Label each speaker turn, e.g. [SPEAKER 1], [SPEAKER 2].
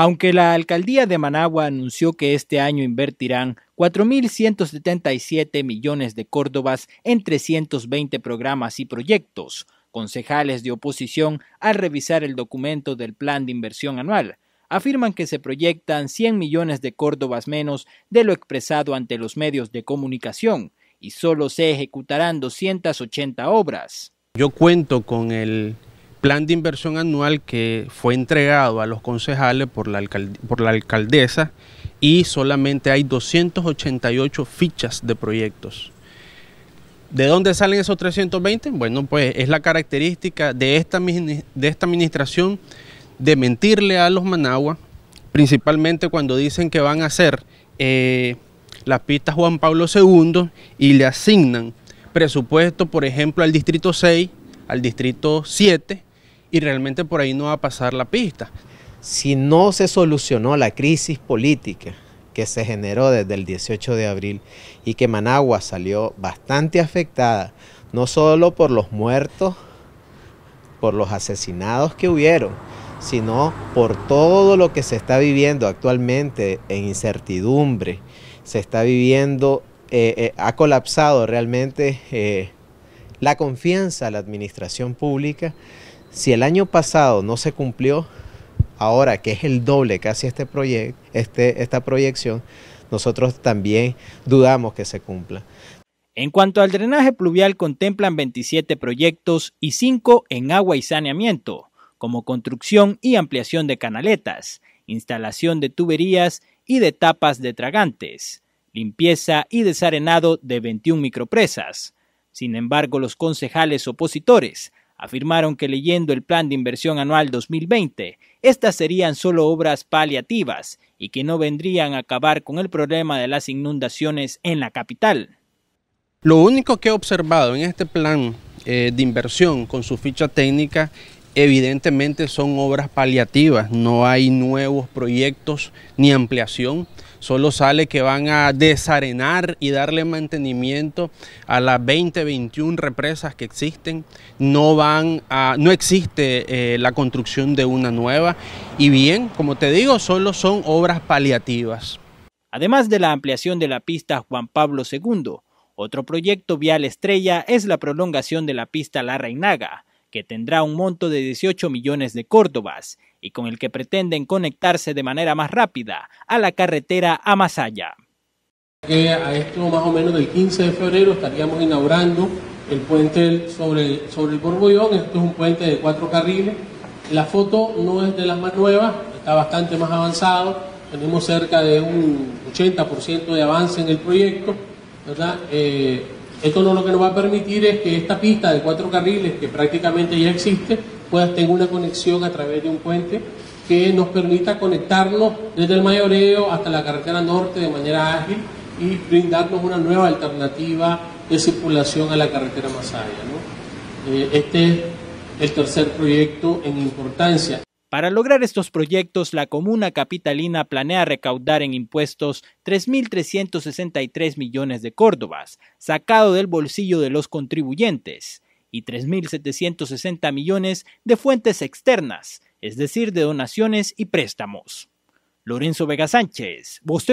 [SPEAKER 1] Aunque la alcaldía de Managua anunció que este año invertirán 4.177 millones de córdobas en 320 programas y proyectos, concejales de oposición, al revisar el documento del plan de inversión anual, afirman que se proyectan 100 millones de córdobas menos de lo expresado ante los medios de comunicación y solo se ejecutarán 280 obras.
[SPEAKER 2] Yo cuento con el plan de inversión anual que fue entregado a los concejales por la, alcaldesa y solamente hay 288 fichas de proyectos. ¿De dónde salen esos 320? Bueno, pues es la característica de esta, de esta administración de mentirle a los Managua, principalmente cuando dicen que van a hacer la eh, las pistas Juan Pablo II y le asignan presupuesto, por ejemplo, al Distrito 6, al Distrito 7 y realmente por ahí no va a pasar la pista.
[SPEAKER 3] Si no se solucionó la crisis política que se generó desde el 18 de abril y que Managua salió bastante afectada, no solo por los muertos, por los asesinados que hubieron, sino por todo lo que se está viviendo actualmente en incertidumbre, se está viviendo, eh, eh, ha colapsado realmente eh, la confianza en la administración pública si el año pasado no se cumplió, ahora que es el doble casi este este, esta proyección, nosotros también dudamos que se cumpla.
[SPEAKER 1] En cuanto al drenaje pluvial, contemplan 27 proyectos y 5 en agua y saneamiento, como construcción y ampliación de canaletas, instalación de tuberías y de tapas de tragantes, limpieza y desarenado de 21 micropresas. Sin embargo, los concejales opositores afirmaron que leyendo el plan de inversión anual 2020, estas serían solo obras paliativas y que no vendrían a acabar con el problema de las inundaciones en la capital.
[SPEAKER 2] Lo único que he observado en este plan eh, de inversión con su ficha técnica evidentemente son obras paliativas, no hay nuevos proyectos ni ampliación, solo sale que van a desarenar y darle mantenimiento a las 20, 21 represas que existen, no, van no existe eh, la construcción de una nueva y bien,
[SPEAKER 1] como te digo, solo son obras paliativas. Además de la ampliación de la pista Juan Pablo II, otro proyecto vial estrella es la prolongación de la pista La Reinaga, que tendrá un monto de 18 millones de córdobas y con el que pretenden conectarse de manera más rápida a la carretera a Masaya.
[SPEAKER 4] a esto más o menos del 15 de febrero estaríamos inaugurando el puente sobre, sobre el Borbollón. Esto es un puente de cuatro carriles. La foto no es de las más nuevas, está bastante más avanzado. Tenemos cerca de un 80% de avance en el proyecto. ¿verdad? Eh, esto no lo que nos va a permitir es que esta pista de cuatro carriles, que prácticamente ya existe, pueda tener una conexión a través de un puente que nos permita conectarnos desde el mayoreo hasta la carretera norte de manera ágil y brindarnos una nueva alternativa de circulación a la carretera más allá.
[SPEAKER 1] Eh, este es el tercer proyecto en importancia. Para lograr estos proyectos, la comuna capitalina planea recaudar en impuestos 3.363 millones de córdobas, sacado del bolsillo de los contribuyentes, y 3.760 millones de fuentes externas, es decir, de donaciones y préstamos. Lorenzo Vega Sánchez, Voz